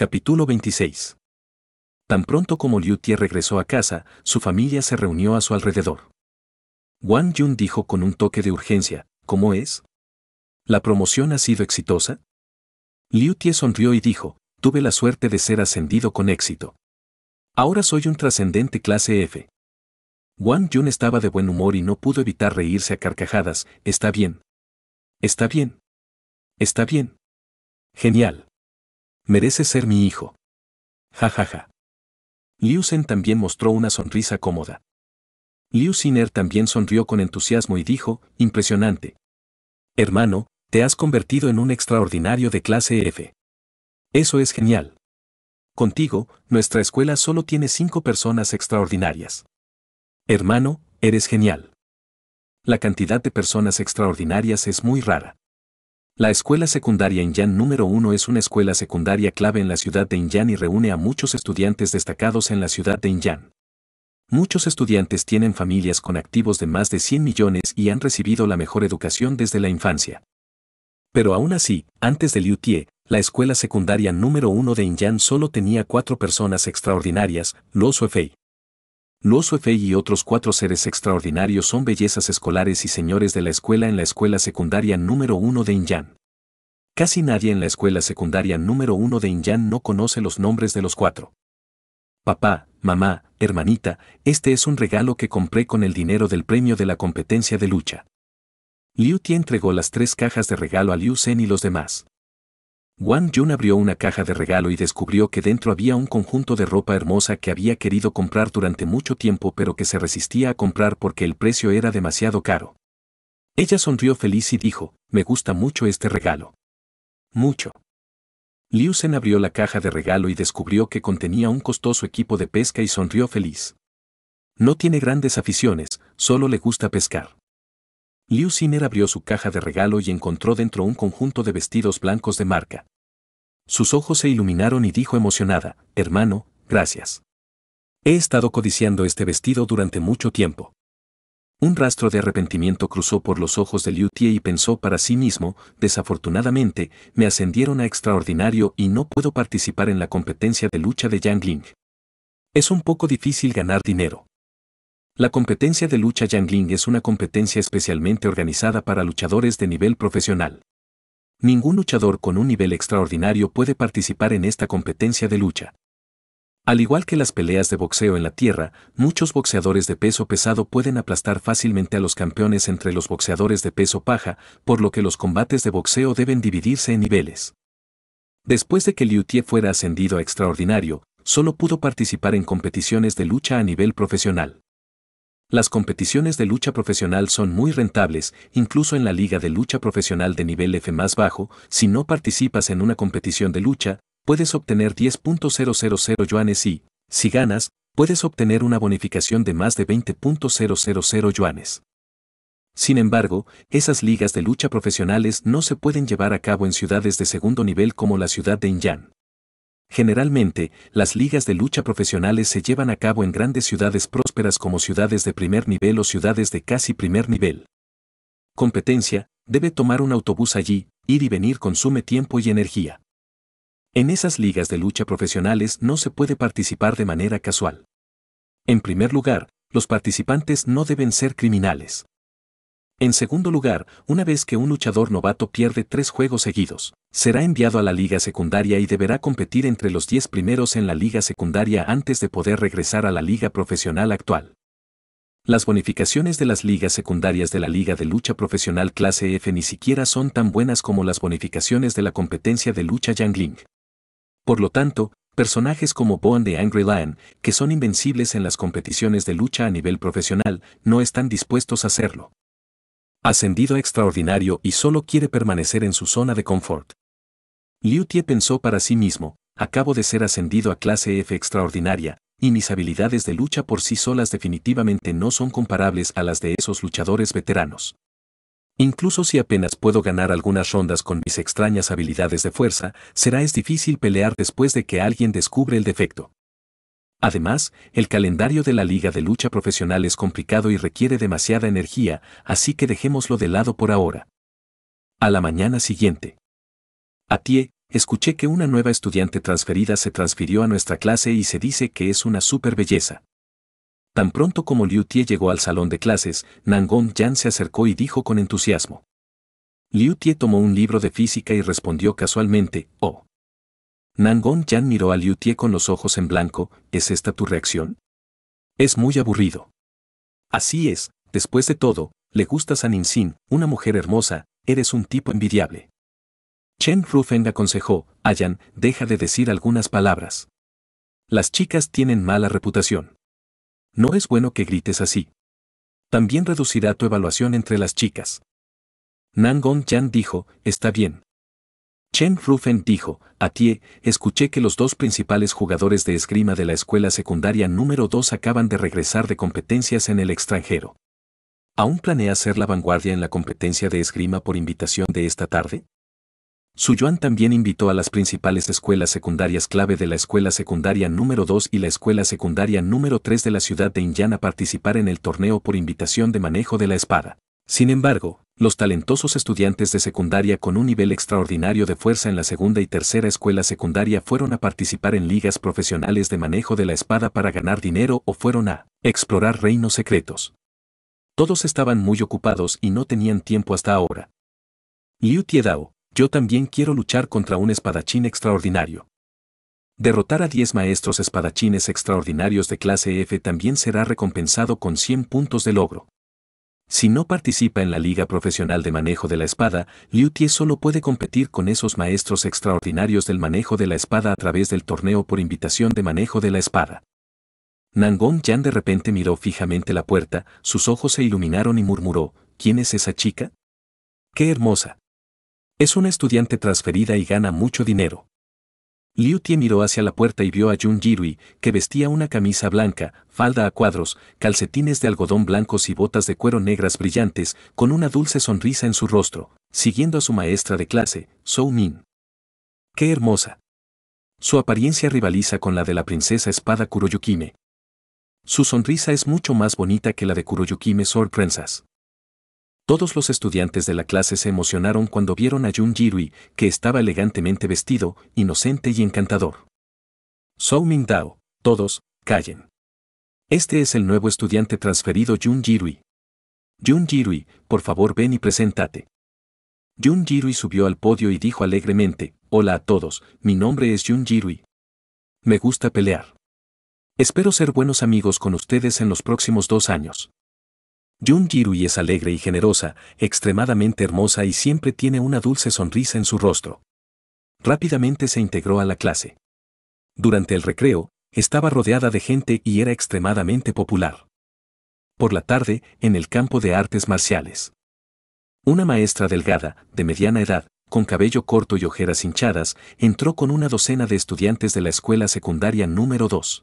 Capítulo 26. Tan pronto como Liu Tie regresó a casa, su familia se reunió a su alrededor. Wang Jun dijo con un toque de urgencia, ¿cómo es? ¿La promoción ha sido exitosa? Liu Tie sonrió y dijo, tuve la suerte de ser ascendido con éxito. Ahora soy un trascendente clase F. Wang Jun estaba de buen humor y no pudo evitar reírse a carcajadas, está bien. Está bien. Está bien. Genial. Merece ser mi hijo. Ja ja ja. Liu Sen también mostró una sonrisa cómoda. Liu Siner también sonrió con entusiasmo y dijo, impresionante. Hermano, te has convertido en un extraordinario de clase F. Eso es genial. Contigo, nuestra escuela solo tiene cinco personas extraordinarias. Hermano, eres genial. La cantidad de personas extraordinarias es muy rara. La escuela secundaria Inyan número 1 es una escuela secundaria clave en la ciudad de Inyan y reúne a muchos estudiantes destacados en la ciudad de Inyan. Muchos estudiantes tienen familias con activos de más de 100 millones y han recibido la mejor educación desde la infancia. Pero aún así, antes del Tie, la escuela secundaria número 1 de Inyan solo tenía cuatro personas extraordinarias, los UFEI. Luoso Efei y otros cuatro seres extraordinarios son bellezas escolares y señores de la escuela en la escuela secundaria número uno de Inyan. Casi nadie en la escuela secundaria número uno de Inyan no conoce los nombres de los cuatro. Papá, mamá, hermanita, este es un regalo que compré con el dinero del premio de la competencia de lucha. Liu Ti entregó las tres cajas de regalo a Liu Zen y los demás. Wang Jun abrió una caja de regalo y descubrió que dentro había un conjunto de ropa hermosa que había querido comprar durante mucho tiempo pero que se resistía a comprar porque el precio era demasiado caro. Ella sonrió feliz y dijo, me gusta mucho este regalo. Mucho. Liu Sen abrió la caja de regalo y descubrió que contenía un costoso equipo de pesca y sonrió feliz. No tiene grandes aficiones, solo le gusta pescar. Liu Sinner abrió su caja de regalo y encontró dentro un conjunto de vestidos blancos de marca. Sus ojos se iluminaron y dijo emocionada, Hermano, gracias. He estado codiciando este vestido durante mucho tiempo. Un rastro de arrepentimiento cruzó por los ojos de Liu Tie y pensó para sí mismo, desafortunadamente, me ascendieron a extraordinario y no puedo participar en la competencia de lucha de Yang Es un poco difícil ganar dinero. La competencia de lucha Yang es una competencia especialmente organizada para luchadores de nivel profesional. Ningún luchador con un nivel extraordinario puede participar en esta competencia de lucha. Al igual que las peleas de boxeo en la tierra, muchos boxeadores de peso pesado pueden aplastar fácilmente a los campeones entre los boxeadores de peso paja, por lo que los combates de boxeo deben dividirse en niveles. Después de que Liu Tie fuera ascendido a extraordinario, solo pudo participar en competiciones de lucha a nivel profesional. Las competiciones de lucha profesional son muy rentables, incluso en la liga de lucha profesional de nivel F más bajo, si no participas en una competición de lucha, puedes obtener 10.000 yuanes y, si ganas, puedes obtener una bonificación de más de 20.000 yuanes. Sin embargo, esas ligas de lucha profesionales no se pueden llevar a cabo en ciudades de segundo nivel como la ciudad de Inyan. Generalmente, las ligas de lucha profesionales se llevan a cabo en grandes ciudades prósperas como ciudades de primer nivel o ciudades de casi primer nivel. Competencia, debe tomar un autobús allí, ir y venir consume tiempo y energía. En esas ligas de lucha profesionales no se puede participar de manera casual. En primer lugar, los participantes no deben ser criminales. En segundo lugar, una vez que un luchador novato pierde tres juegos seguidos, Será enviado a la liga secundaria y deberá competir entre los 10 primeros en la liga secundaria antes de poder regresar a la liga profesional actual. Las bonificaciones de las ligas secundarias de la Liga de Lucha Profesional Clase F ni siquiera son tan buenas como las bonificaciones de la competencia de lucha Yangling. Por lo tanto, personajes como Boan de Angry Lion, que son invencibles en las competiciones de lucha a nivel profesional, no están dispuestos a hacerlo. Ascendido extraordinario y solo quiere permanecer en su zona de confort. Liu Tie pensó para sí mismo, acabo de ser ascendido a clase F extraordinaria, y mis habilidades de lucha por sí solas definitivamente no son comparables a las de esos luchadores veteranos. Incluso si apenas puedo ganar algunas rondas con mis extrañas habilidades de fuerza, será es difícil pelear después de que alguien descubre el defecto. Además, el calendario de la Liga de Lucha Profesional es complicado y requiere demasiada energía, así que dejémoslo de lado por ahora. A la mañana siguiente. A Tie, eh, escuché que una nueva estudiante transferida se transfirió a nuestra clase y se dice que es una súper belleza. Tan pronto como Liu Tie llegó al salón de clases, Nangong Yan se acercó y dijo con entusiasmo. Liu Tie tomó un libro de física y respondió casualmente, oh. Nangong Yan miró a Liu Tie con los ojos en blanco, ¿es esta tu reacción? Es muy aburrido. Así es, después de todo, le gustas a Sin, una mujer hermosa, eres un tipo envidiable. Chen Rufeng aconsejó, Ayan, deja de decir algunas palabras. Las chicas tienen mala reputación. No es bueno que grites así. También reducirá tu evaluación entre las chicas. Nangong Yan dijo, está bien. Chen Rufen dijo, a ti, escuché que los dos principales jugadores de esgrima de la escuela secundaria número 2 acaban de regresar de competencias en el extranjero. ¿Aún planea ser la vanguardia en la competencia de esgrima por invitación de esta tarde? Suyuan también invitó a las principales escuelas secundarias clave de la Escuela Secundaria número 2 y la Escuela Secundaria número 3 de la ciudad de Indiana a participar en el torneo por invitación de manejo de la espada. Sin embargo, los talentosos estudiantes de secundaria con un nivel extraordinario de fuerza en la segunda y tercera escuela secundaria fueron a participar en ligas profesionales de manejo de la espada para ganar dinero o fueron a explorar reinos secretos. Todos estaban muy ocupados y no tenían tiempo hasta ahora. Liu Tiedao, yo también quiero luchar contra un espadachín extraordinario. Derrotar a 10 maestros espadachines extraordinarios de clase F también será recompensado con 100 puntos de logro. Si no participa en la Liga Profesional de Manejo de la Espada, Liu Tie solo puede competir con esos maestros extraordinarios del manejo de la espada a través del torneo por invitación de manejo de la espada. Nangong Yan de repente miró fijamente la puerta, sus ojos se iluminaron y murmuró, ¿Quién es esa chica? ¡Qué hermosa! Es una estudiante transferida y gana mucho dinero. Liu Tie miró hacia la puerta y vio a Jun Jirui, que vestía una camisa blanca, falda a cuadros, calcetines de algodón blancos y botas de cuero negras brillantes, con una dulce sonrisa en su rostro, siguiendo a su maestra de clase, Soo Min. ¡Qué hermosa! Su apariencia rivaliza con la de la princesa espada Kuroyukime. Su sonrisa es mucho más bonita que la de Kuroyukime Sorprensas. Todos los estudiantes de la clase se emocionaron cuando vieron a Jun Jirui, que estaba elegantemente vestido, inocente y encantador. Ming dao todos, callen. Este es el nuevo estudiante transferido Jun Jun Jirui, por favor ven y preséntate. Jirui subió al podio y dijo alegremente, Hola a todos, mi nombre es Jun Jirui. Me gusta pelear. Espero ser buenos amigos con ustedes en los próximos dos años. Jun Jirui es alegre y generosa, extremadamente hermosa y siempre tiene una dulce sonrisa en su rostro. Rápidamente se integró a la clase. Durante el recreo, estaba rodeada de gente y era extremadamente popular. Por la tarde, en el campo de artes marciales. Una maestra delgada, de mediana edad, con cabello corto y ojeras hinchadas, entró con una docena de estudiantes de la escuela secundaria número 2.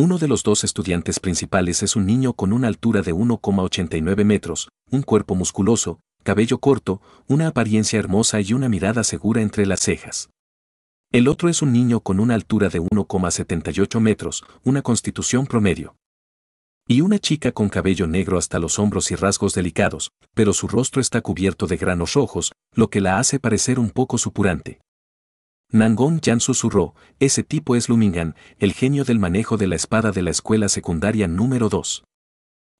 Uno de los dos estudiantes principales es un niño con una altura de 1,89 metros, un cuerpo musculoso, cabello corto, una apariencia hermosa y una mirada segura entre las cejas. El otro es un niño con una altura de 1,78 metros, una constitución promedio. Y una chica con cabello negro hasta los hombros y rasgos delicados, pero su rostro está cubierto de granos rojos, lo que la hace parecer un poco supurante. Nangong Yan susurró, ese tipo es Lumingan, el genio del manejo de la espada de la escuela secundaria número 2.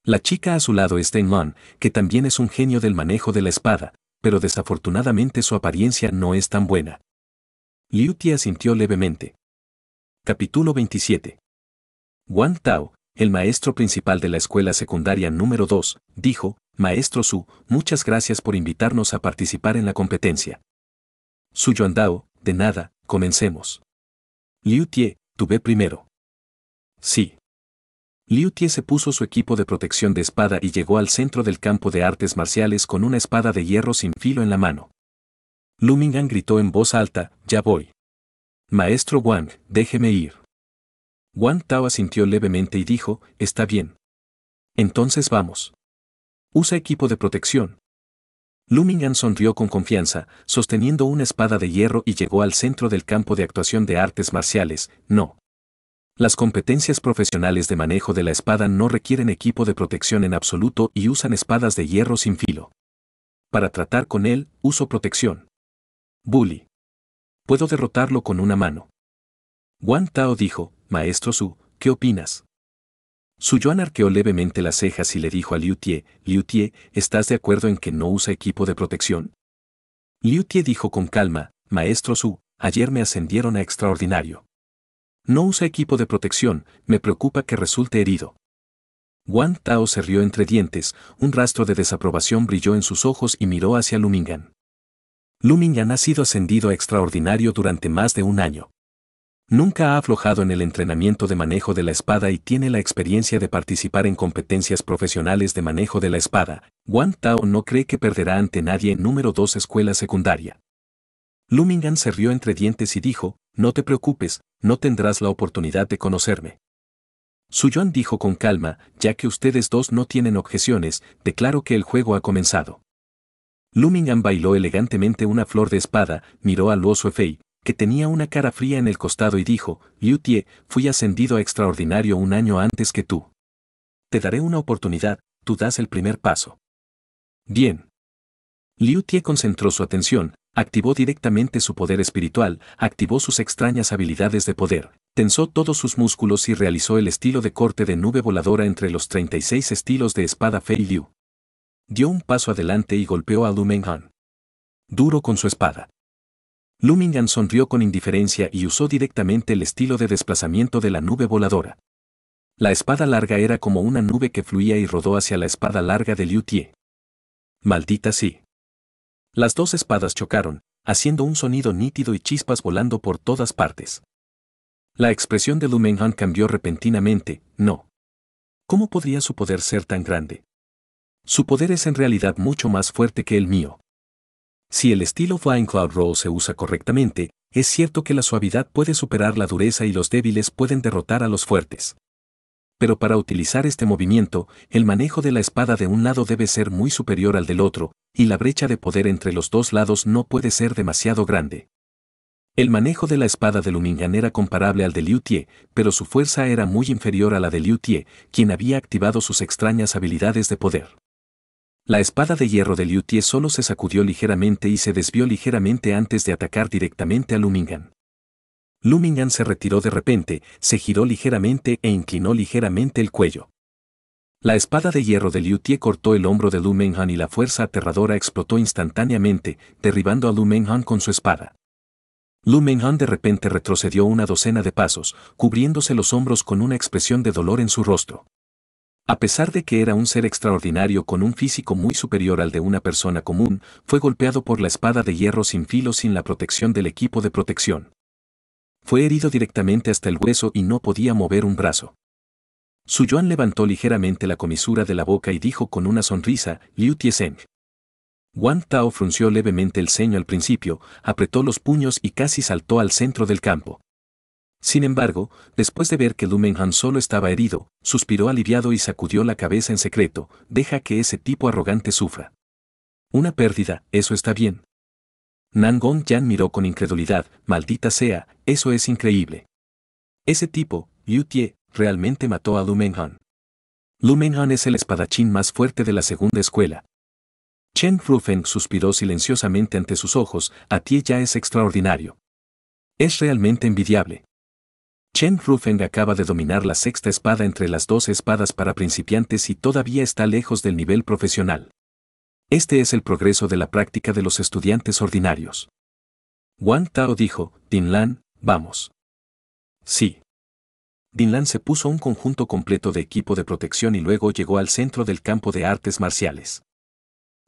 La chica a su lado es Lan, que también es un genio del manejo de la espada, pero desafortunadamente su apariencia no es tan buena. Liu Tia sintió levemente. Capítulo 27. Wang Tao, el maestro principal de la escuela secundaria número 2, dijo, Maestro Su, muchas gracias por invitarnos a participar en la competencia. Su Yuandao, de nada, comencemos. Liu Tie, tuve primero. Sí. Liu Tie se puso su equipo de protección de espada y llegó al centro del campo de artes marciales con una espada de hierro sin filo en la mano. Lumingan gritó en voz alta, ya voy. Maestro Wang, déjeme ir. Wang Tao asintió levemente y dijo, está bien. Entonces vamos. Usa equipo de protección, Lumingan sonrió con confianza, sosteniendo una espada de hierro y llegó al centro del campo de actuación de artes marciales, no. Las competencias profesionales de manejo de la espada no requieren equipo de protección en absoluto y usan espadas de hierro sin filo. Para tratar con él, uso protección. Bully. Puedo derrotarlo con una mano. Guan Tao dijo, Maestro Su, ¿qué opinas? Suyuan arqueó levemente las cejas y le dijo a Liu Tie, Liu Tie, ¿estás de acuerdo en que no usa equipo de protección? Liu Tie dijo con calma, Maestro Su, ayer me ascendieron a extraordinario. No usa equipo de protección, me preocupa que resulte herido. Wang Tao se rió entre dientes, un rastro de desaprobación brilló en sus ojos y miró hacia Lumingan. Lumingan ha sido ascendido a extraordinario durante más de un año. Nunca ha aflojado en el entrenamiento de manejo de la espada y tiene la experiencia de participar en competencias profesionales de manejo de la espada. Wang Tao no cree que perderá ante nadie número 2 escuela secundaria. Lumingan se rió entre dientes y dijo, no te preocupes, no tendrás la oportunidad de conocerme. Suyuan dijo con calma, ya que ustedes dos no tienen objeciones, declaro que el juego ha comenzado. Lumingan bailó elegantemente una flor de espada, miró al Luo efei que tenía una cara fría en el costado y dijo, Liu Tie, fui ascendido a extraordinario un año antes que tú. Te daré una oportunidad, tú das el primer paso. Bien. Liu Tie concentró su atención, activó directamente su poder espiritual, activó sus extrañas habilidades de poder, tensó todos sus músculos y realizó el estilo de corte de nube voladora entre los 36 estilos de espada Fei Liu. Dio un paso adelante y golpeó a Lu Han. Duro con su espada. Lumingan sonrió con indiferencia y usó directamente el estilo de desplazamiento de la nube voladora. La espada larga era como una nube que fluía y rodó hacia la espada larga de Liu Tie. Maldita sí. Las dos espadas chocaron, haciendo un sonido nítido y chispas volando por todas partes. La expresión de Lumingan cambió repentinamente, no. ¿Cómo podría su poder ser tan grande? Su poder es en realidad mucho más fuerte que el mío. Si el estilo Flying Cloud Roll se usa correctamente, es cierto que la suavidad puede superar la dureza y los débiles pueden derrotar a los fuertes. Pero para utilizar este movimiento, el manejo de la espada de un lado debe ser muy superior al del otro, y la brecha de poder entre los dos lados no puede ser demasiado grande. El manejo de la espada de Lumingan era comparable al de Liu pero su fuerza era muy inferior a la de Liu quien había activado sus extrañas habilidades de poder. La espada de hierro de Liu Tie solo se sacudió ligeramente y se desvió ligeramente antes de atacar directamente a Lumingan. Lumingan se retiró de repente, se giró ligeramente e inclinó ligeramente el cuello. La espada de hierro de Liu Tie cortó el hombro de Lumenhan y la fuerza aterradora explotó instantáneamente, derribando a Lumingan con su espada. Lumingan de repente retrocedió una docena de pasos, cubriéndose los hombros con una expresión de dolor en su rostro. A pesar de que era un ser extraordinario con un físico muy superior al de una persona común, fue golpeado por la espada de hierro sin filo sin la protección del equipo de protección. Fue herido directamente hasta el hueso y no podía mover un brazo. Suyuan levantó ligeramente la comisura de la boca y dijo con una sonrisa, Liu Tieseng. Wang Tao frunció levemente el ceño al principio, apretó los puños y casi saltó al centro del campo. Sin embargo, después de ver que Lumenhan solo estaba herido, suspiró aliviado y sacudió la cabeza en secreto, deja que ese tipo arrogante sufra. Una pérdida, eso está bien. Nangong Yan miró con incredulidad, maldita sea, eso es increíble. Ese tipo, Yu Tie, realmente mató a Lumenhan. Lumenhan es el espadachín más fuerte de la segunda escuela. Chen Rufeng suspiró silenciosamente ante sus ojos, a Tie ya es extraordinario. Es realmente envidiable. Chen Rufeng acaba de dominar la sexta espada entre las dos espadas para principiantes y todavía está lejos del nivel profesional. Este es el progreso de la práctica de los estudiantes ordinarios. Wang Tao dijo, Dinlan, vamos. Sí. Dinlan se puso un conjunto completo de equipo de protección y luego llegó al centro del campo de artes marciales.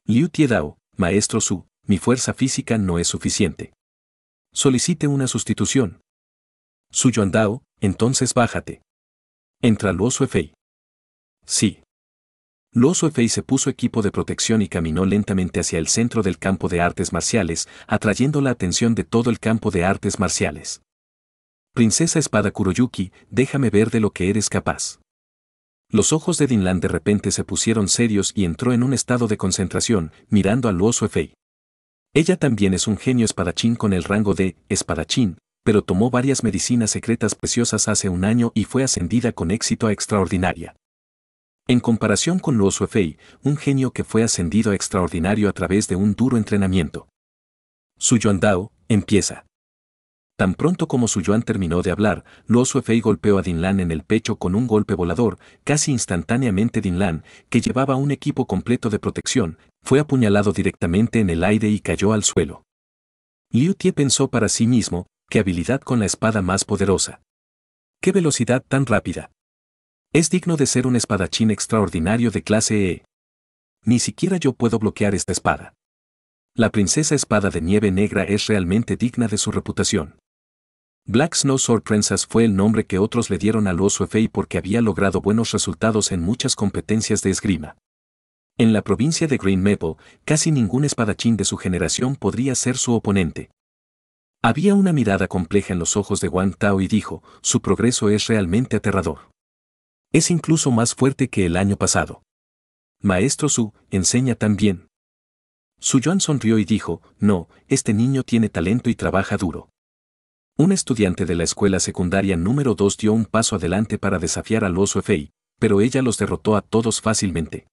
Liu Tiedao, maestro Su, mi fuerza física no es suficiente. Solicite una sustitución, Suyo andao, entonces bájate. Entra Luoso Efei. Sí. Luoso Efei se puso equipo de protección y caminó lentamente hacia el centro del campo de artes marciales, atrayendo la atención de todo el campo de artes marciales. Princesa Espada Kuroyuki, déjame ver de lo que eres capaz. Los ojos de Dinlan de repente se pusieron serios y entró en un estado de concentración, mirando a Luoso Efei. Ella también es un genio espadachín con el rango de espadachín, pero tomó varias medicinas secretas preciosas hace un año y fue ascendida con éxito a extraordinaria. En comparación con Luo Suefei, un genio que fue ascendido a extraordinario a través de un duro entrenamiento. Su Dao, empieza. Tan pronto como Su Yuan terminó de hablar, Luo Suefei golpeó a Dinlan en el pecho con un golpe volador, casi instantáneamente Dinlan, que llevaba un equipo completo de protección, fue apuñalado directamente en el aire y cayó al suelo. Liu Tie pensó para sí mismo, qué habilidad con la espada más poderosa. Qué velocidad tan rápida. Es digno de ser un espadachín extraordinario de clase E. Ni siquiera yo puedo bloquear esta espada. La princesa espada de nieve negra es realmente digna de su reputación. Black Snow Sword Princess fue el nombre que otros le dieron al oso Fei porque había logrado buenos resultados en muchas competencias de esgrima. En la provincia de Green Maple, casi ningún espadachín de su generación podría ser su oponente. Había una mirada compleja en los ojos de Wang Tao y dijo, su progreso es realmente aterrador. Es incluso más fuerte que el año pasado. Maestro Su, enseña también. Su Yuan sonrió y dijo, no, este niño tiene talento y trabaja duro. Un estudiante de la escuela secundaria número 2 dio un paso adelante para desafiar al oso Fei, pero ella los derrotó a todos fácilmente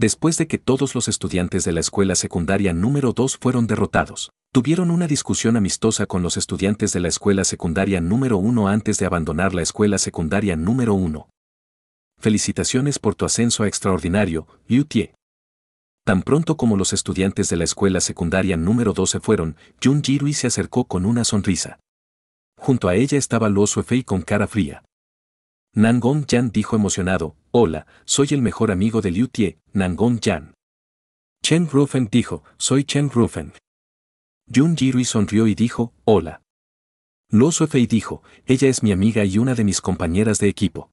después de que todos los estudiantes de la escuela secundaria número 2 fueron derrotados. Tuvieron una discusión amistosa con los estudiantes de la escuela secundaria número 1 antes de abandonar la escuela secundaria número 1. Felicitaciones por tu ascenso a extraordinario, Yu Tan pronto como los estudiantes de la escuela secundaria número 12 fueron, Jun Jirui se acercó con una sonrisa. Junto a ella estaba Luo Suefei con cara fría. Nangong Yan dijo emocionado, Hola, soy el mejor amigo de Liu Tie, Nangong Yan. Chen Rufeng dijo, soy Chen Rufeng. Jun Jirui sonrió y dijo, Hola. Luo Suefei dijo, ella es mi amiga y una de mis compañeras de equipo.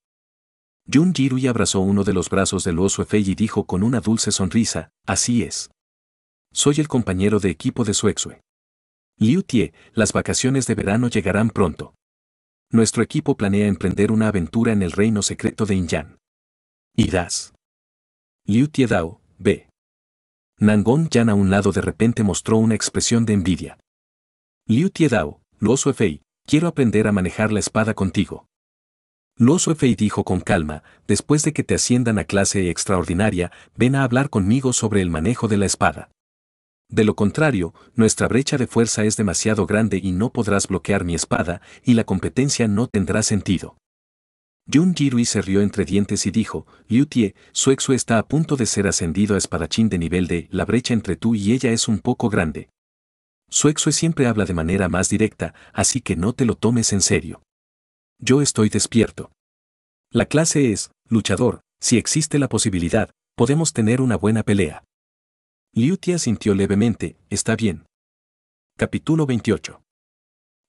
Jun Jirui abrazó uno de los brazos de Luo Suefei y dijo con una dulce sonrisa, así es. Soy el compañero de equipo de Suexue. Liu Tie, las vacaciones de verano llegarán pronto nuestro equipo planea emprender una aventura en el reino secreto de Y das. Liu Tiedao, ve. Nangong Yan a un lado de repente mostró una expresión de envidia. Liu Tiedao, Luo Fei, quiero aprender a manejar la espada contigo. Luo Fei dijo con calma, después de que te asciendan a clase extraordinaria, ven a hablar conmigo sobre el manejo de la espada. De lo contrario, nuestra brecha de fuerza es demasiado grande y no podrás bloquear mi espada, y la competencia no tendrá sentido. Jun Jirui se rió entre dientes y dijo, Liu Tie, exo está a punto de ser ascendido a espadachín de nivel de, la brecha entre tú y ella es un poco grande. Su exo siempre habla de manera más directa, así que no te lo tomes en serio. Yo estoy despierto. La clase es, luchador, si existe la posibilidad, podemos tener una buena pelea. Tia sintió levemente, está bien. Capítulo 28.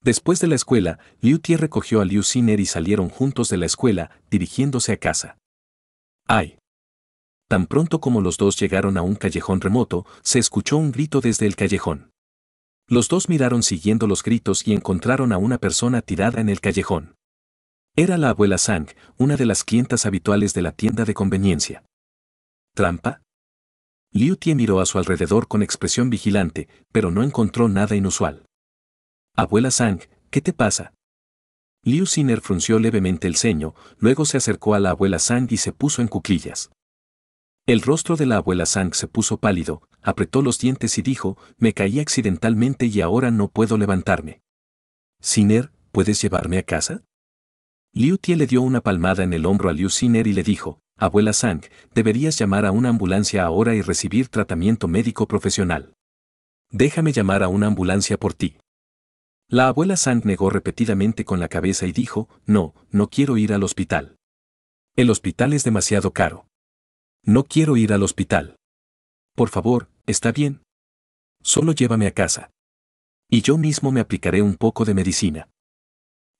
Después de la escuela, Tia recogió a Liu Siner y salieron juntos de la escuela, dirigiéndose a casa. ¡Ay! Tan pronto como los dos llegaron a un callejón remoto, se escuchó un grito desde el callejón. Los dos miraron siguiendo los gritos y encontraron a una persona tirada en el callejón. Era la abuela Sang, una de las clientas habituales de la tienda de conveniencia. ¿Trampa? Liu Tie miró a su alrededor con expresión vigilante, pero no encontró nada inusual. Abuela Sang, ¿qué te pasa? Liu Xin'er frunció levemente el ceño, luego se acercó a la abuela Sang y se puso en cuclillas. El rostro de la abuela Sang se puso pálido, apretó los dientes y dijo, me caí accidentalmente y ahora no puedo levantarme. Siner, ¿puedes llevarme a casa? Liu Tie le dio una palmada en el hombro a Liu Xin'er y le dijo, Abuela Sang, deberías llamar a una ambulancia ahora y recibir tratamiento médico profesional. Déjame llamar a una ambulancia por ti. La abuela Sang negó repetidamente con la cabeza y dijo, no, no quiero ir al hospital. El hospital es demasiado caro. No quiero ir al hospital. Por favor, está bien. Solo llévame a casa. Y yo mismo me aplicaré un poco de medicina.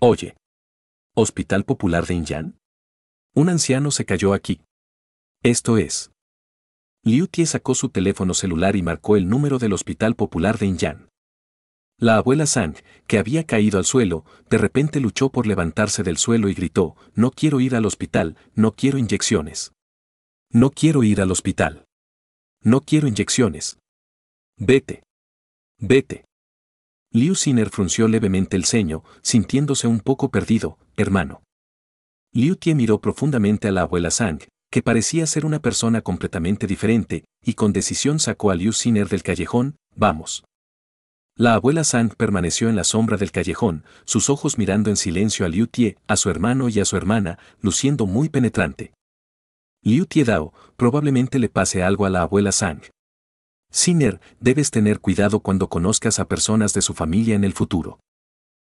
Oye. ¿Hospital Popular de Inyan? Un anciano se cayó aquí. Esto es. Liu Tie sacó su teléfono celular y marcó el número del Hospital Popular de Inyan. La abuela Sang, que había caído al suelo, de repente luchó por levantarse del suelo y gritó, No quiero ir al hospital, no quiero inyecciones. No quiero ir al hospital. No quiero inyecciones. Vete. Vete. Liu Siner frunció levemente el ceño, sintiéndose un poco perdido, hermano. Liu Tie miró profundamente a la abuela Sang, que parecía ser una persona completamente diferente, y con decisión sacó a Liu Sinner del callejón, vamos. La abuela Sang permaneció en la sombra del callejón, sus ojos mirando en silencio a Liu Tie, a su hermano y a su hermana, luciendo muy penetrante. Liu Tie Dao, probablemente le pase algo a la abuela Sang. Siner, debes tener cuidado cuando conozcas a personas de su familia en el futuro.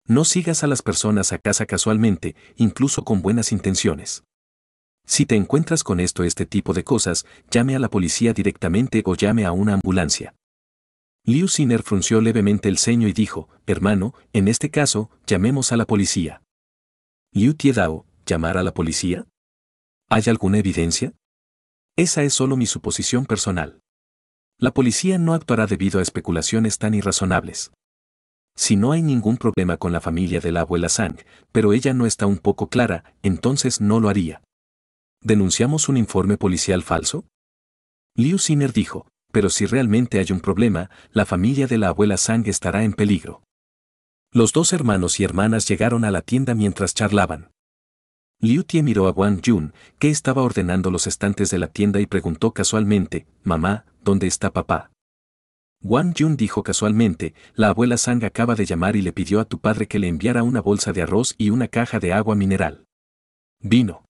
No sigas a las personas a casa casualmente, incluso con buenas intenciones. Si te encuentras con esto este tipo de cosas, llame a la policía directamente o llame a una ambulancia. Liu Siner frunció levemente el ceño y dijo, hermano, en este caso, llamemos a la policía. Liu Tiedao, ¿llamar a la policía? ¿Hay alguna evidencia? Esa es solo mi suposición personal. La policía no actuará debido a especulaciones tan irrazonables. Si no hay ningún problema con la familia de la abuela Sang, pero ella no está un poco clara, entonces no lo haría. ¿Denunciamos un informe policial falso? Liu Sinner dijo, pero si realmente hay un problema, la familia de la abuela Sang estará en peligro. Los dos hermanos y hermanas llegaron a la tienda mientras charlaban. Liu Tie miró a Wang Jun, que estaba ordenando los estantes de la tienda y preguntó casualmente, Mamá, ¿dónde está papá? Wang Jun dijo casualmente, la abuela Sang acaba de llamar y le pidió a tu padre que le enviara una bolsa de arroz y una caja de agua mineral. Vino.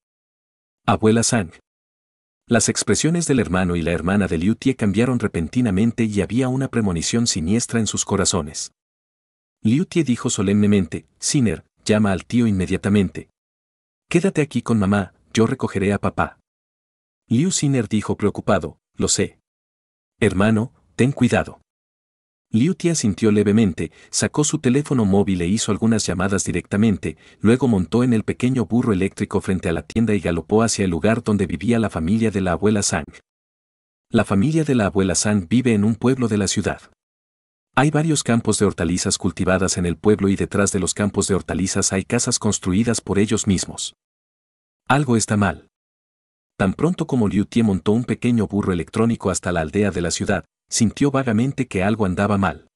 Abuela Sang. Las expresiones del hermano y la hermana de Liu Tie cambiaron repentinamente y había una premonición siniestra en sus corazones. Liu Tie dijo solemnemente, Siner, llama al tío inmediatamente. Quédate aquí con mamá, yo recogeré a papá. Liu Siner dijo preocupado, lo sé. Hermano, Ten cuidado. Liu Tia sintió levemente, sacó su teléfono móvil e hizo algunas llamadas directamente, luego montó en el pequeño burro eléctrico frente a la tienda y galopó hacia el lugar donde vivía la familia de la abuela Zhang. La familia de la abuela Zhang vive en un pueblo de la ciudad. Hay varios campos de hortalizas cultivadas en el pueblo y detrás de los campos de hortalizas hay casas construidas por ellos mismos. Algo está mal. Tan pronto como Liu Tie montó un pequeño burro electrónico hasta la aldea de la ciudad, sintió vagamente que algo andaba mal.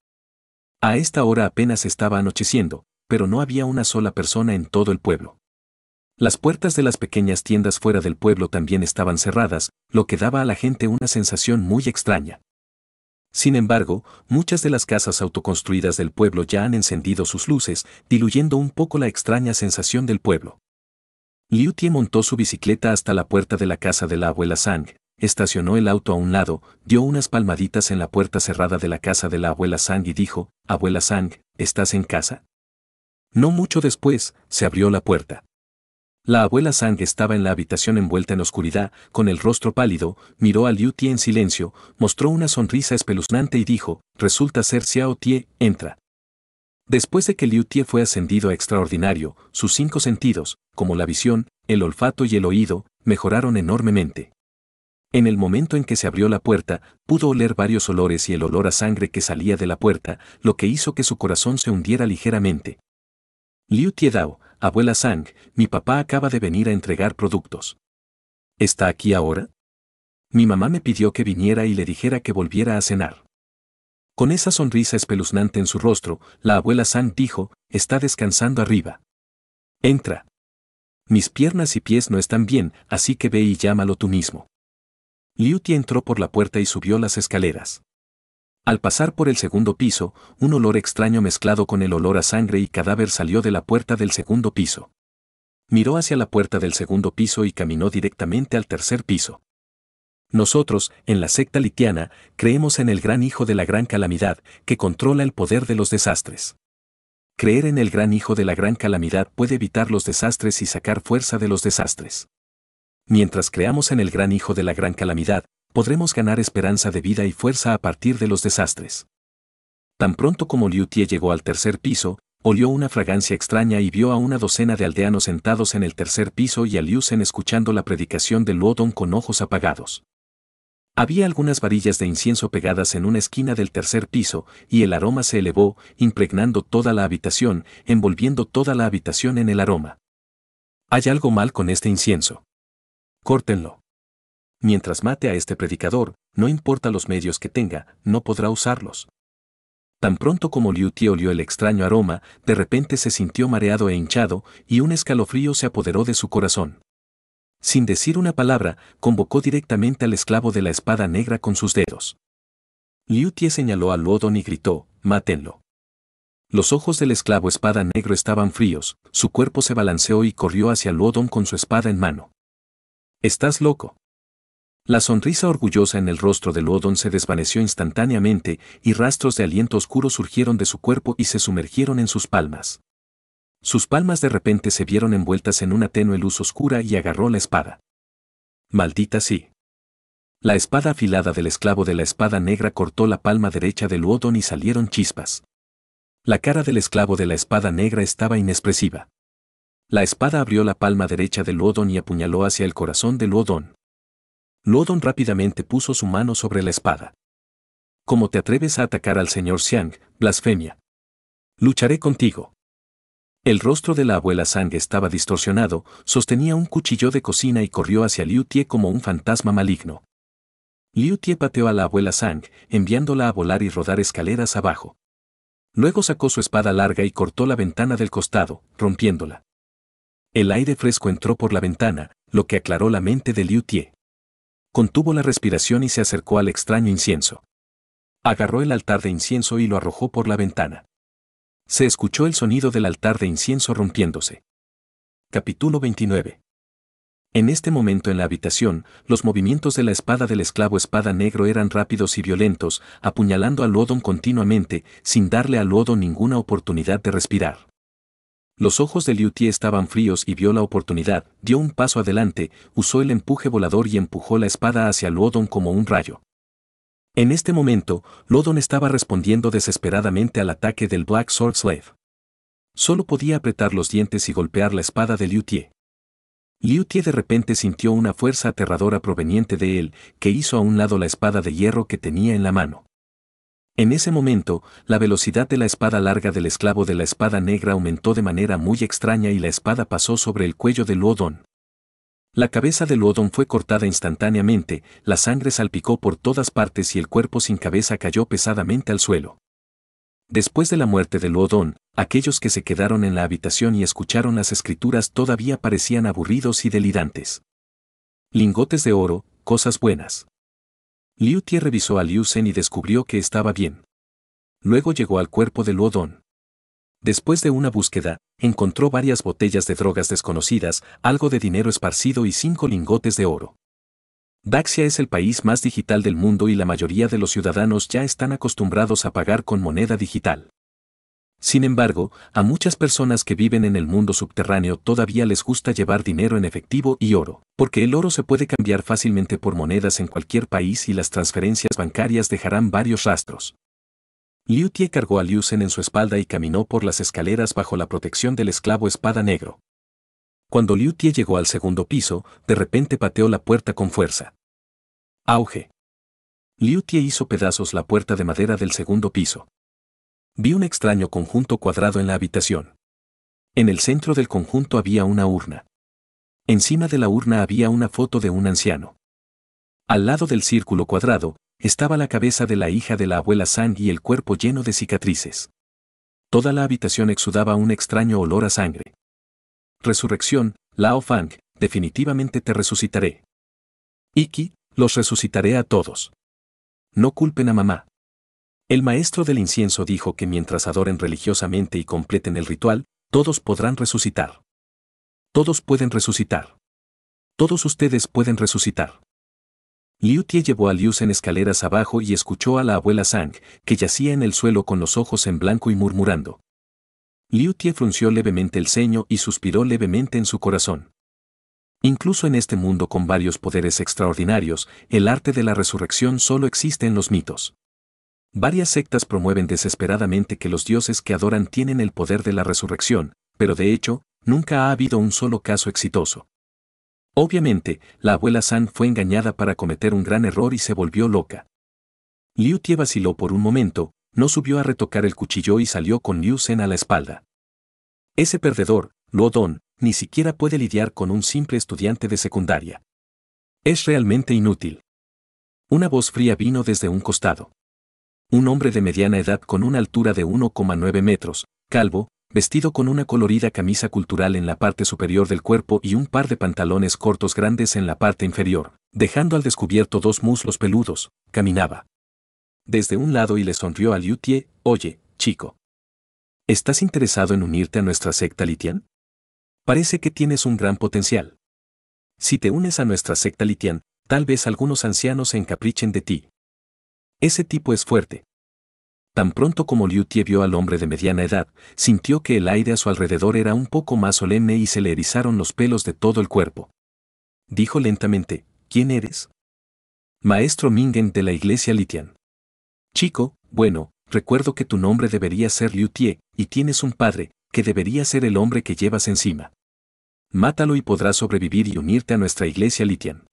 A esta hora apenas estaba anocheciendo, pero no había una sola persona en todo el pueblo. Las puertas de las pequeñas tiendas fuera del pueblo también estaban cerradas, lo que daba a la gente una sensación muy extraña. Sin embargo, muchas de las casas autoconstruidas del pueblo ya han encendido sus luces, diluyendo un poco la extraña sensación del pueblo. Liu Tie montó su bicicleta hasta la puerta de la casa de la abuela Sang, estacionó el auto a un lado, dio unas palmaditas en la puerta cerrada de la casa de la abuela Sang y dijo, Abuela Sang, ¿estás en casa? No mucho después, se abrió la puerta. La abuela Sang estaba en la habitación envuelta en oscuridad, con el rostro pálido, miró a Liu Tie en silencio, mostró una sonrisa espeluznante y dijo, resulta ser Xiao Tie, entra. Después de que Liu Tie fue ascendido a extraordinario, sus cinco sentidos, como la visión, el olfato y el oído, mejoraron enormemente. En el momento en que se abrió la puerta, pudo oler varios olores y el olor a sangre que salía de la puerta, lo que hizo que su corazón se hundiera ligeramente. Liu Tiedao, abuela Sang, mi papá acaba de venir a entregar productos. ¿Está aquí ahora? Mi mamá me pidió que viniera y le dijera que volviera a cenar. Con esa sonrisa espeluznante en su rostro, la abuela Sang dijo, está descansando arriba. Entra. Mis piernas y pies no están bien, así que ve y llámalo tú mismo. Liu entró por la puerta y subió las escaleras. Al pasar por el segundo piso, un olor extraño mezclado con el olor a sangre y cadáver salió de la puerta del segundo piso. Miró hacia la puerta del segundo piso y caminó directamente al tercer piso. Nosotros, en la secta litiana, creemos en el gran hijo de la gran calamidad, que controla el poder de los desastres. Creer en el gran hijo de la gran calamidad puede evitar los desastres y sacar fuerza de los desastres mientras creamos en el gran Hijo de la gran calamidad, podremos ganar esperanza de vida y fuerza a partir de los desastres. Tan pronto como Liu Tie llegó al tercer piso, olió una fragancia extraña y vio a una docena de aldeanos sentados en el tercer piso y a Liu escuchando la predicación de Luodong con ojos apagados. Había algunas varillas de incienso pegadas en una esquina del tercer piso, y el aroma se elevó, impregnando toda la habitación, envolviendo toda la habitación en el aroma. Hay algo mal con este incienso. Córtenlo. Mientras mate a este predicador, no importa los medios que tenga, no podrá usarlos. Tan pronto como Liu Ti olió el extraño aroma, de repente se sintió mareado e hinchado, y un escalofrío se apoderó de su corazón. Sin decir una palabra, convocó directamente al esclavo de la espada negra con sus dedos. Liu Tie señaló a lodon y gritó, Mátenlo. Los ojos del esclavo espada negro estaban fríos, su cuerpo se balanceó y corrió hacia lodon con su espada en mano. Estás loco. La sonrisa orgullosa en el rostro de Lodon se desvaneció instantáneamente y rastros de aliento oscuro surgieron de su cuerpo y se sumergieron en sus palmas. Sus palmas de repente se vieron envueltas en una tenue luz oscura y agarró la espada. Maldita sí. La espada afilada del esclavo de la espada negra cortó la palma derecha de lodon y salieron chispas. La cara del esclavo de la espada negra estaba inexpresiva. La espada abrió la palma derecha de Luodon y apuñaló hacia el corazón de Luodon. Luodon rápidamente puso su mano sobre la espada. ¿Cómo te atreves a atacar al señor Xiang, blasfemia? Lucharé contigo. El rostro de la abuela Sang estaba distorsionado, sostenía un cuchillo de cocina y corrió hacia Liu Tie como un fantasma maligno. Liu Tie pateó a la abuela Sang, enviándola a volar y rodar escaleras abajo. Luego sacó su espada larga y cortó la ventana del costado, rompiéndola. El aire fresco entró por la ventana, lo que aclaró la mente de Liu Tie. Contuvo la respiración y se acercó al extraño incienso. Agarró el altar de incienso y lo arrojó por la ventana. Se escuchó el sonido del altar de incienso rompiéndose. Capítulo 29. En este momento en la habitación, los movimientos de la espada del esclavo espada negro eran rápidos y violentos, apuñalando al Lodon continuamente, sin darle al Lodon ninguna oportunidad de respirar. Los ojos de Liu Tie estaban fríos y vio la oportunidad, dio un paso adelante, usó el empuje volador y empujó la espada hacia Lodon como un rayo. En este momento, Lodon estaba respondiendo desesperadamente al ataque del Black Sword Slave. Solo podía apretar los dientes y golpear la espada de Liu Tie. Liu Tie de repente sintió una fuerza aterradora proveniente de él, que hizo a un lado la espada de hierro que tenía en la mano. En ese momento, la velocidad de la espada larga del esclavo de la espada negra aumentó de manera muy extraña y la espada pasó sobre el cuello de Luodón. La cabeza de Luodón fue cortada instantáneamente, la sangre salpicó por todas partes y el cuerpo sin cabeza cayó pesadamente al suelo. Después de la muerte de Luodón, aquellos que se quedaron en la habitación y escucharon las escrituras todavía parecían aburridos y delirantes. Lingotes de oro, cosas buenas. Liu Tie revisó a Liu y descubrió que estaba bien. Luego llegó al cuerpo de Luodon. Después de una búsqueda, encontró varias botellas de drogas desconocidas, algo de dinero esparcido y cinco lingotes de oro. Daxia es el país más digital del mundo y la mayoría de los ciudadanos ya están acostumbrados a pagar con moneda digital. Sin embargo, a muchas personas que viven en el mundo subterráneo todavía les gusta llevar dinero en efectivo y oro, porque el oro se puede cambiar fácilmente por monedas en cualquier país y las transferencias bancarias dejarán varios rastros. Liu cargó a Liu en su espalda y caminó por las escaleras bajo la protección del esclavo espada negro. Cuando Liu llegó al segundo piso, de repente pateó la puerta con fuerza. Auge. Liu hizo pedazos la puerta de madera del segundo piso. Vi un extraño conjunto cuadrado en la habitación. En el centro del conjunto había una urna. Encima de la urna había una foto de un anciano. Al lado del círculo cuadrado, estaba la cabeza de la hija de la abuela Sang y el cuerpo lleno de cicatrices. Toda la habitación exudaba un extraño olor a sangre. Resurrección, Lao Fang, definitivamente te resucitaré. Iki, los resucitaré a todos. No culpen a mamá. El maestro del incienso dijo que mientras adoren religiosamente y completen el ritual, todos podrán resucitar. Todos pueden resucitar. Todos ustedes pueden resucitar. Liu Tie llevó a Liu en escaleras abajo y escuchó a la abuela Zhang, que yacía en el suelo con los ojos en blanco y murmurando. Liu Tie frunció levemente el ceño y suspiró levemente en su corazón. Incluso en este mundo con varios poderes extraordinarios, el arte de la resurrección solo existe en los mitos. Varias sectas promueven desesperadamente que los dioses que adoran tienen el poder de la resurrección, pero de hecho, nunca ha habido un solo caso exitoso. Obviamente, la abuela San fue engañada para cometer un gran error y se volvió loca. Liu Tie vaciló por un momento, no subió a retocar el cuchillo y salió con Liu Sen a la espalda. Ese perdedor, Luo Don, ni siquiera puede lidiar con un simple estudiante de secundaria. Es realmente inútil. Una voz fría vino desde un costado un hombre de mediana edad con una altura de 1,9 metros, calvo, vestido con una colorida camisa cultural en la parte superior del cuerpo y un par de pantalones cortos grandes en la parte inferior, dejando al descubierto dos muslos peludos, caminaba. Desde un lado y le sonrió a Liu oye, chico. ¿Estás interesado en unirte a nuestra secta Litian? Parece que tienes un gran potencial. Si te unes a nuestra secta Litian, tal vez algunos ancianos se encaprichen de ti, ese tipo es fuerte. Tan pronto como Liu Tie vio al hombre de mediana edad, sintió que el aire a su alrededor era un poco más solemne y se le erizaron los pelos de todo el cuerpo. Dijo lentamente, ¿quién eres? Maestro Mingen de la iglesia Litian. Chico, bueno, recuerdo que tu nombre debería ser Liu Tie, y tienes un padre, que debería ser el hombre que llevas encima. Mátalo y podrás sobrevivir y unirte a nuestra iglesia Litian.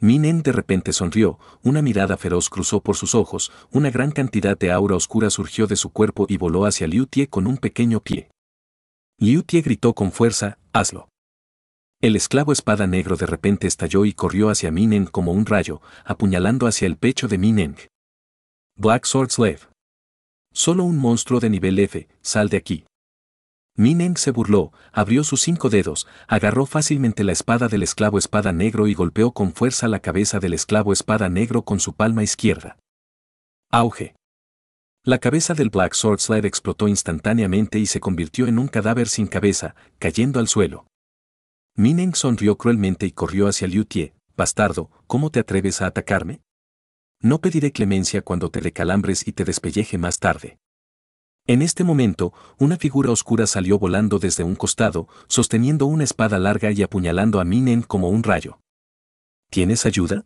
Minen de repente sonrió, una mirada feroz cruzó por sus ojos, una gran cantidad de aura oscura surgió de su cuerpo y voló hacia Liutie con un pequeño pie. Liutie gritó con fuerza, hazlo. El esclavo espada negro de repente estalló y corrió hacia Minen como un rayo, apuñalando hacia el pecho de Minen. Black Swords Slave. Solo un monstruo de nivel F, sal de aquí. Mineng se burló, abrió sus cinco dedos, agarró fácilmente la espada del esclavo espada negro y golpeó con fuerza la cabeza del esclavo espada negro con su palma izquierda. Auge. La cabeza del Black Sword Slide explotó instantáneamente y se convirtió en un cadáver sin cabeza, cayendo al suelo. Mineng sonrió cruelmente y corrió hacia Liu Tie. Bastardo, ¿cómo te atreves a atacarme? No pediré clemencia cuando te recalambres y te despelleje más tarde. En este momento, una figura oscura salió volando desde un costado, sosteniendo una espada larga y apuñalando a Minen como un rayo. ¿Tienes ayuda?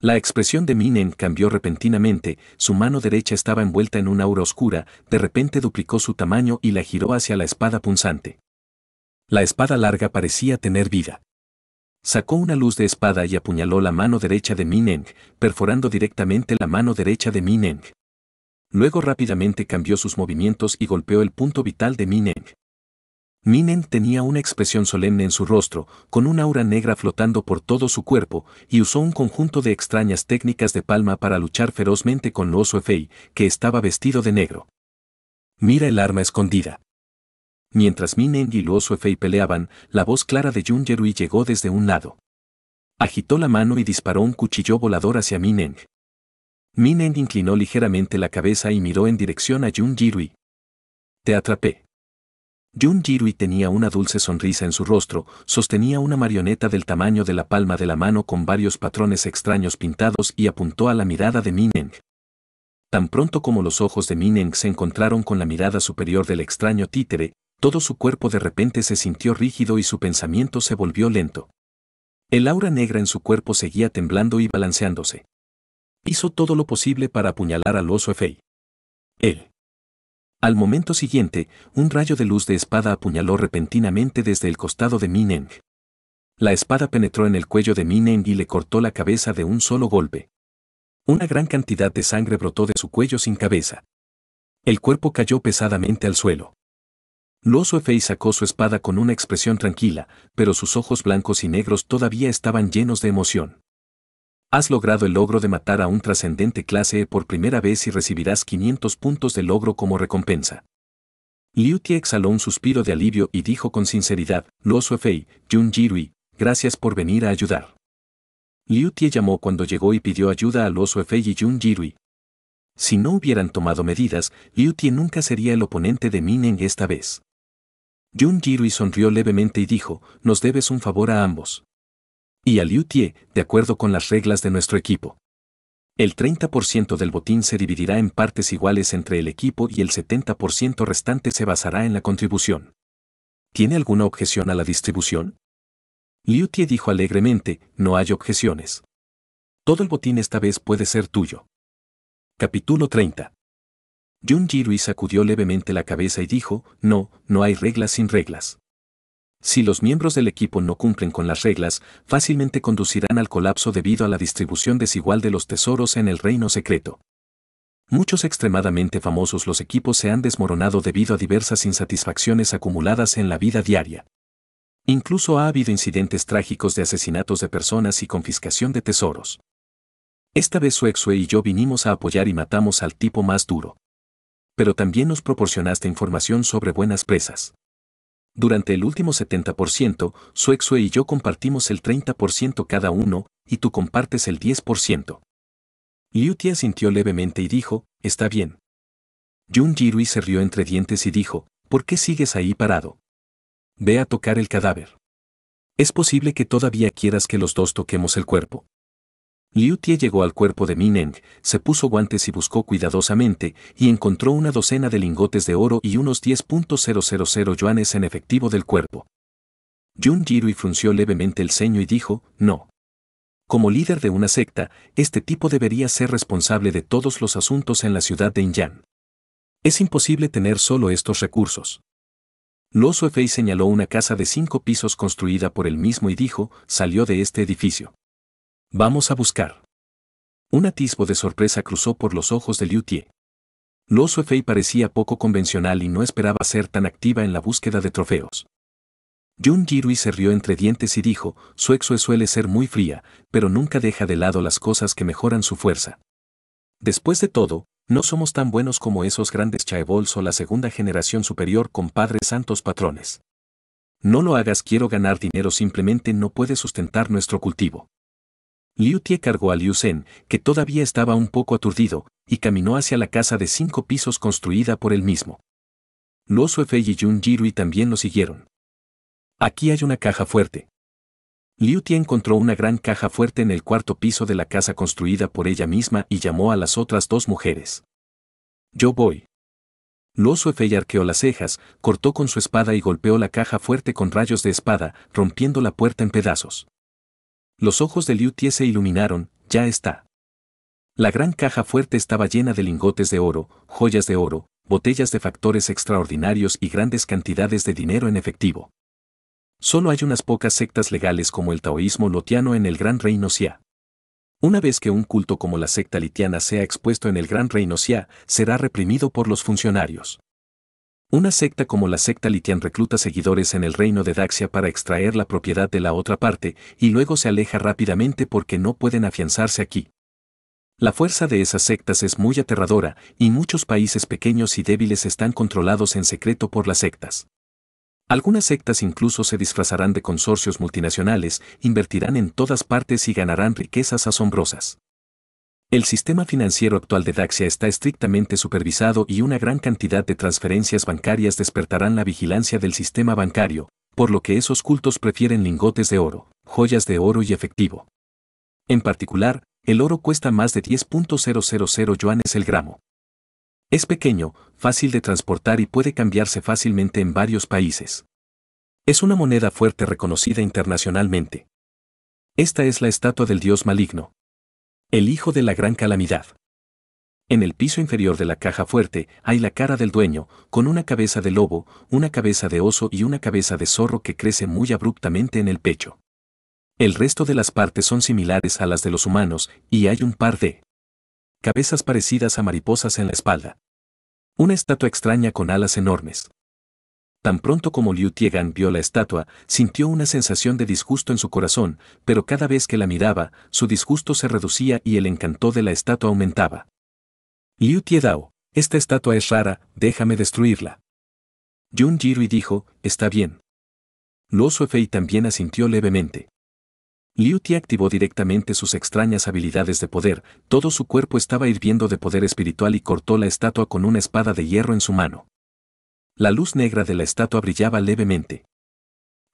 La expresión de Minen cambió repentinamente, su mano derecha estaba envuelta en una aura oscura, de repente duplicó su tamaño y la giró hacia la espada punzante. La espada larga parecía tener vida. Sacó una luz de espada y apuñaló la mano derecha de Mineng, perforando directamente la mano derecha de Mineng. Luego rápidamente cambió sus movimientos y golpeó el punto vital de Minen. Minen tenía una expresión solemne en su rostro, con una aura negra flotando por todo su cuerpo, y usó un conjunto de extrañas técnicas de palma para luchar ferozmente con Luo Efei, que estaba vestido de negro. Mira el arma escondida. Mientras Minen y Luo Efei peleaban, la voz clara de Yun Yerui llegó desde un lado. Agitó la mano y disparó un cuchillo volador hacia Minen. Mineng inclinó ligeramente la cabeza y miró en dirección a Jun Jirui. Te atrapé. Jun Jirui tenía una dulce sonrisa en su rostro, sostenía una marioneta del tamaño de la palma de la mano con varios patrones extraños pintados y apuntó a la mirada de Mineng. Tan pronto como los ojos de Mineng se encontraron con la mirada superior del extraño títere, todo su cuerpo de repente se sintió rígido y su pensamiento se volvió lento. El aura negra en su cuerpo seguía temblando y balanceándose hizo todo lo posible para apuñalar al oso Efei. Él. Al momento siguiente, un rayo de luz de espada apuñaló repentinamente desde el costado de Mineng. La espada penetró en el cuello de Mineng y le cortó la cabeza de un solo golpe. Una gran cantidad de sangre brotó de su cuello sin cabeza. El cuerpo cayó pesadamente al suelo. Loso Efei sacó su espada con una expresión tranquila, pero sus ojos blancos y negros todavía estaban llenos de emoción. Has logrado el logro de matar a un trascendente clase por primera vez y recibirás 500 puntos de logro como recompensa. Liu Tie exhaló un suspiro de alivio y dijo con sinceridad, Luo Suefei, Jun Jirui, gracias por venir a ayudar. Liu Tie llamó cuando llegó y pidió ayuda a Luo y Jun Jirui. Si no hubieran tomado medidas, Liu Tie nunca sería el oponente de Minen esta vez. Jun Jirui sonrió levemente y dijo, nos debes un favor a ambos y a Liu Tie, de acuerdo con las reglas de nuestro equipo. El 30% del botín se dividirá en partes iguales entre el equipo y el 70% restante se basará en la contribución. ¿Tiene alguna objeción a la distribución? Liu Tie dijo alegremente, no hay objeciones. Todo el botín esta vez puede ser tuyo. Capítulo 30. Jun Jirui sacudió levemente la cabeza y dijo, no, no hay reglas sin reglas. Si los miembros del equipo no cumplen con las reglas, fácilmente conducirán al colapso debido a la distribución desigual de los tesoros en el reino secreto. Muchos extremadamente famosos los equipos se han desmoronado debido a diversas insatisfacciones acumuladas en la vida diaria. Incluso ha habido incidentes trágicos de asesinatos de personas y confiscación de tesoros. Esta vez exue y yo vinimos a apoyar y matamos al tipo más duro. Pero también nos proporcionaste información sobre buenas presas. Durante el último 70%, Suexue y yo compartimos el 30% cada uno, y tú compartes el 10%. Liu Tia sintió levemente y dijo, está bien. Jun Jirui se rió entre dientes y dijo, ¿por qué sigues ahí parado? Ve a tocar el cadáver. Es posible que todavía quieras que los dos toquemos el cuerpo. Liu Tie llegó al cuerpo de Mineng, se puso guantes y buscó cuidadosamente, y encontró una docena de lingotes de oro y unos 10.000 yuanes en efectivo del cuerpo. Jun Jirui frunció levemente el ceño y dijo, no. Como líder de una secta, este tipo debería ser responsable de todos los asuntos en la ciudad de Inyan. Es imposible tener solo estos recursos. Lo Sufei señaló una casa de cinco pisos construida por él mismo y dijo, salió de este edificio. Vamos a buscar. Un atisbo de sorpresa cruzó por los ojos de Liu Tie. Lo Xuefei parecía poco convencional y no esperaba ser tan activa en la búsqueda de trofeos. Jun Jirui se rió entre dientes y dijo, su exue suele ser muy fría, pero nunca deja de lado las cosas que mejoran su fuerza. Después de todo, no somos tan buenos como esos grandes chaebols o la segunda generación superior con padres santos patrones. No lo hagas quiero ganar dinero simplemente no puede sustentar nuestro cultivo. Liu Tie cargó a Liu Zhen, que todavía estaba un poco aturdido, y caminó hacia la casa de cinco pisos construida por él mismo. Luo Suefei y Jun Jirui también lo siguieron. Aquí hay una caja fuerte. Liu Tie encontró una gran caja fuerte en el cuarto piso de la casa construida por ella misma y llamó a las otras dos mujeres. Yo voy. Luo Suefei arqueó las cejas, cortó con su espada y golpeó la caja fuerte con rayos de espada, rompiendo la puerta en pedazos. Los ojos de Liu Tie se iluminaron, ya está. La gran caja fuerte estaba llena de lingotes de oro, joyas de oro, botellas de factores extraordinarios y grandes cantidades de dinero en efectivo. Solo hay unas pocas sectas legales como el taoísmo lotiano en el Gran Reino Xia. Una vez que un culto como la secta litiana sea expuesto en el Gran Reino Xia, será reprimido por los funcionarios. Una secta como la secta Litian recluta seguidores en el reino de Daxia para extraer la propiedad de la otra parte y luego se aleja rápidamente porque no pueden afianzarse aquí. La fuerza de esas sectas es muy aterradora y muchos países pequeños y débiles están controlados en secreto por las sectas. Algunas sectas incluso se disfrazarán de consorcios multinacionales, invertirán en todas partes y ganarán riquezas asombrosas. El sistema financiero actual de Daxia está estrictamente supervisado y una gran cantidad de transferencias bancarias despertarán la vigilancia del sistema bancario, por lo que esos cultos prefieren lingotes de oro, joyas de oro y efectivo. En particular, el oro cuesta más de 10.000 yuanes el gramo. Es pequeño, fácil de transportar y puede cambiarse fácilmente en varios países. Es una moneda fuerte reconocida internacionalmente. Esta es la estatua del dios maligno, el hijo de la gran calamidad. En el piso inferior de la caja fuerte hay la cara del dueño, con una cabeza de lobo, una cabeza de oso y una cabeza de zorro que crece muy abruptamente en el pecho. El resto de las partes son similares a las de los humanos y hay un par de cabezas parecidas a mariposas en la espalda. Una estatua extraña con alas enormes. Tan pronto como Liu Tiegan vio la estatua, sintió una sensación de disgusto en su corazón, pero cada vez que la miraba, su disgusto se reducía y el encanto de la estatua aumentaba. Liu Dao, esta estatua es rara, déjame destruirla. Jun Jirui dijo, está bien. Lo Suefei también asintió levemente. Liu Tie activó directamente sus extrañas habilidades de poder, todo su cuerpo estaba hirviendo de poder espiritual y cortó la estatua con una espada de hierro en su mano. La luz negra de la estatua brillaba levemente.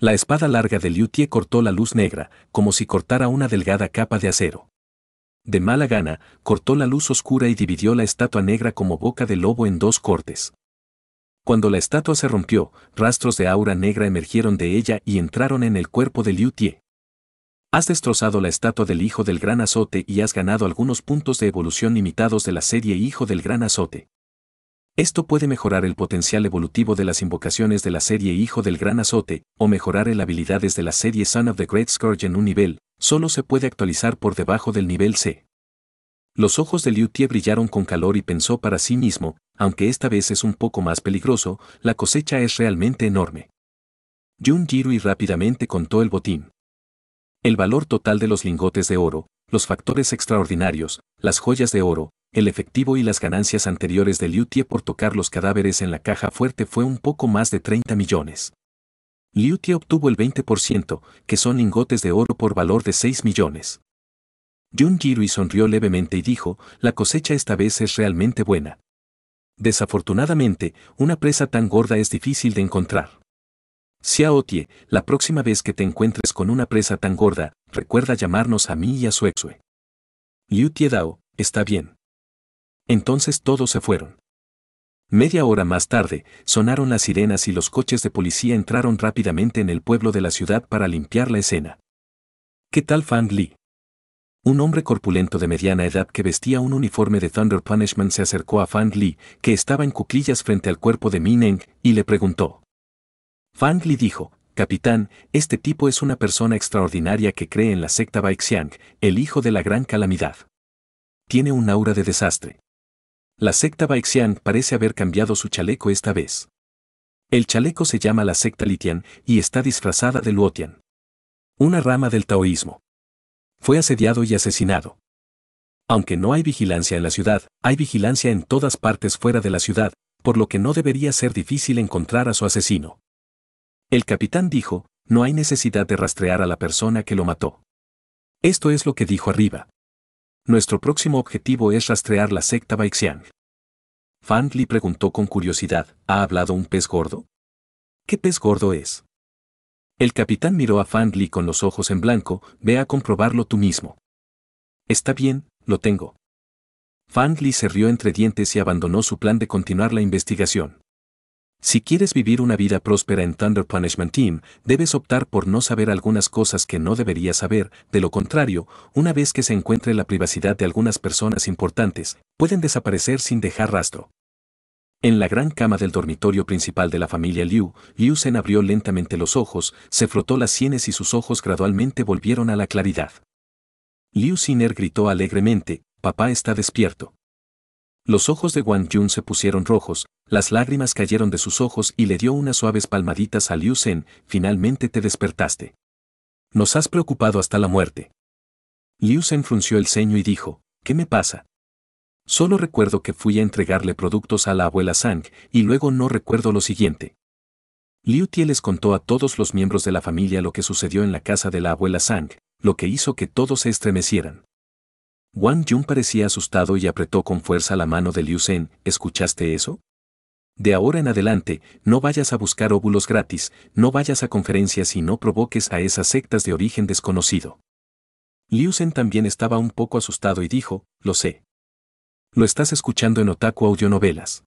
La espada larga de Liu Tie cortó la luz negra, como si cortara una delgada capa de acero. De mala gana, cortó la luz oscura y dividió la estatua negra como boca de lobo en dos cortes. Cuando la estatua se rompió, rastros de aura negra emergieron de ella y entraron en el cuerpo de Liu Tie. Has destrozado la estatua del Hijo del Gran Azote y has ganado algunos puntos de evolución limitados de la serie Hijo del Gran Azote. Esto puede mejorar el potencial evolutivo de las invocaciones de la serie Hijo del Gran Azote, o mejorar el habilidades de la serie Son of the Great Scourge en un nivel, solo se puede actualizar por debajo del nivel C. Los ojos de Liu Tie brillaron con calor y pensó para sí mismo, aunque esta vez es un poco más peligroso, la cosecha es realmente enorme. Jun Jirui rápidamente contó el botín. El valor total de los lingotes de oro, los factores extraordinarios, las joyas de oro, el efectivo y las ganancias anteriores de Liu Tie por tocar los cadáveres en la caja fuerte fue un poco más de 30 millones. Liu Tie obtuvo el 20%, que son lingotes de oro por valor de 6 millones. Jun Jirui sonrió levemente y dijo, la cosecha esta vez es realmente buena. Desafortunadamente, una presa tan gorda es difícil de encontrar. Xiao Tie, la próxima vez que te encuentres con una presa tan gorda, recuerda llamarnos a mí y a su exue. Liu Tiedao, está bien. Entonces todos se fueron. Media hora más tarde, sonaron las sirenas y los coches de policía entraron rápidamente en el pueblo de la ciudad para limpiar la escena. ¿Qué tal Fang Li? Un hombre corpulento de mediana edad que vestía un uniforme de Thunder Punishment se acercó a Fang Li, que estaba en cuclillas frente al cuerpo de Mineng, y le preguntó. Fang Li dijo, Capitán, este tipo es una persona extraordinaria que cree en la secta Baixiang, el hijo de la gran calamidad. Tiene un aura de desastre. La secta Baixiang parece haber cambiado su chaleco esta vez. El chaleco se llama la secta Litian y está disfrazada de Luotian. Una rama del taoísmo. Fue asediado y asesinado. Aunque no hay vigilancia en la ciudad, hay vigilancia en todas partes fuera de la ciudad, por lo que no debería ser difícil encontrar a su asesino. El capitán dijo, no hay necesidad de rastrear a la persona que lo mató. Esto es lo que dijo arriba. Nuestro próximo objetivo es rastrear la secta Baixiang». Fan Li preguntó con curiosidad, ¿ha hablado un pez gordo? ¿Qué pez gordo es? El capitán miró a Fan Li con los ojos en blanco, ve a comprobarlo tú mismo. Está bien, lo tengo. Fan Li se rió entre dientes y abandonó su plan de continuar la investigación. Si quieres vivir una vida próspera en Thunder Punishment Team, debes optar por no saber algunas cosas que no deberías saber, de lo contrario, una vez que se encuentre la privacidad de algunas personas importantes, pueden desaparecer sin dejar rastro. En la gran cama del dormitorio principal de la familia Liu, Liu Sen abrió lentamente los ojos, se frotó las sienes y sus ojos gradualmente volvieron a la claridad. Liu Siner gritó alegremente, papá está despierto. Los ojos de Wang Jun se pusieron rojos, las lágrimas cayeron de sus ojos y le dio unas suaves palmaditas a Liu Sen, finalmente te despertaste. Nos has preocupado hasta la muerte. Liu Sen frunció el ceño y dijo, ¿qué me pasa? Solo recuerdo que fui a entregarle productos a la abuela Sang y luego no recuerdo lo siguiente. Liu Tie les contó a todos los miembros de la familia lo que sucedió en la casa de la abuela Sang, lo que hizo que todos se estremecieran. Wang Jun parecía asustado y apretó con fuerza la mano de Liu Sen, ¿escuchaste eso? De ahora en adelante, no vayas a buscar óvulos gratis, no vayas a conferencias y no provoques a esas sectas de origen desconocido. Liu Sen también estaba un poco asustado y dijo, lo sé. Lo estás escuchando en Otaku audionovelas.